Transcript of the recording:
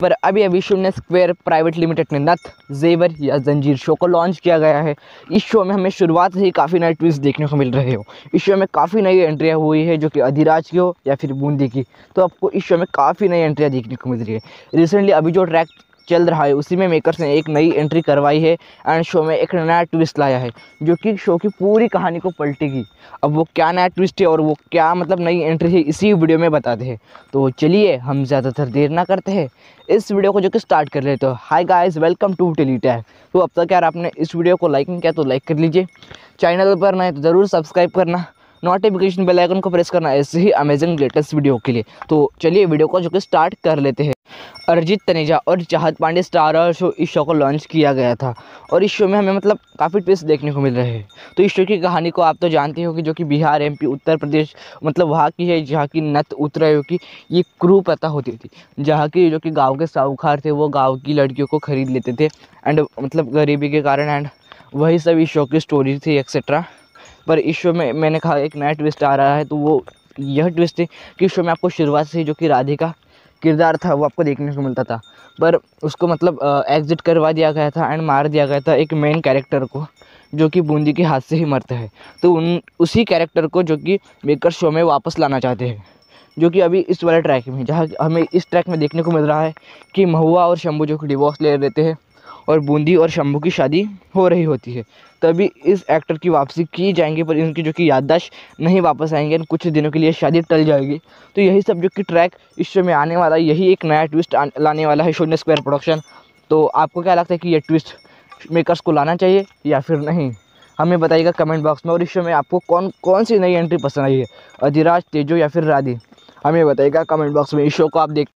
पर अभी अभी शून्य स्क्वेयर प्राइवेट लिमिटेड ने नथ जेवर या जंजीर शो को लॉन्च किया गया है इस शो में हमें शुरुआत से ही काफ़ी नए ट्विस्ट देखने को मिल रहे हो इस शो में काफ़ी नई एंट्रियाँ हुई है जो कि अधिराज की हो या फिर बूंदी की तो आपको इस शो में काफ़ी नई एंट्रियाँ देखने को मिल रही है रिसेंटली अभी जो ट्रैक चल रहा है उसी में मेकर्स ने एक नई एंट्री करवाई है एंड शो में एक नया ट्विस्ट लाया है जो कि शो की पूरी कहानी को पलटेगी अब वो क्या नया ट्विस्ट है और वो क्या मतलब नई एंट्री है इसी वीडियो में बताते हैं तो चलिए हम ज़्यादातर देर ना करते हैं इस वीडियो को जो कि स्टार्ट कर लेते हो hi guys welcome to tele tag तो अब तक यार आपने इस वीडियो को लाइक नहीं किया तो लाइक कर लीजिए चैनल पर नए तो ज़रूर सब्सक्राइब करना नोटिफिकेशन बेल आइकन को प्रेस करना ऐसे ही अमेजिंग लेटेस्ट वीडियो के लिए तो चलिए वीडियो को जो कि स्टार्ट कर लेते हैं अरिजीत तनेजा और चाहत पांडे स्टार शो इस शो को लॉन्च किया गया था और इस शो में हमें मतलब काफ़ी ट्विस्ट देखने को मिल रहे हैं तो इस शो की कहानी को आप तो जानते हो कि जो कि बिहार एम उत्तर प्रदेश मतलब वहाँ की है जहाँ की नत उतरा की ये क्रू प्रथा होती थी जहाँ की जो कि गाँव के साहूकार थे वो गाँव की लड़कियों को खरीद लेते थे एंड मतलब गरीबी के कारण एंड वही सब इस शो की स्टोरी थी एक्सेट्रा पर इस शो में मैंने कहा एक नया ट्विस्ट आ रहा है तो वो यह ट्विस्ट है कि इस शो में आपको शुरुआत से जो कि राधे का किरदार था वो आपको देखने को मिलता था पर उसको मतलब एग्ज़िट करवा दिया गया था एंड मार दिया गया था एक मेन कैरेक्टर को जो कि बूंदी के हाथ से ही मरता है तो उन उसी कैरेक्टर को जो कि मेकर शो में वापस लाना चाहते हैं जो कि अभी इस वाले ट्रैक में जहाँ हमें इस ट्रैक में देखने को मिल रहा है कि महुआ और शंभू जो कि डिवोर्स ले लेते हैं और बूंदी और शंभू की शादी हो रही होती है तभी इस एक्टर की वापसी की जाएंगी पर इनकी जो कि याददाश्त नहीं वापस आएंगे कुछ दिनों के लिए शादी टल जाएगी तो यही सब जो कि ट्रैक इस शो में आने वाला यही एक नया ट्विस्ट लाने वाला है शून्य स्क्वायर प्रोडक्शन तो आपको क्या लगता है कि यह ट्विस्ट मेकर्स को लाना चाहिए या फिर नहीं हमें बताइएगा कमेंट बॉक्स में और इस शो में आपको कौन कौन सी नई एंट्री पसंद आई है अधिराज तेजो या फिर राधी हमें बताइएगा कमेंट बॉक्स में इस शो को आप देख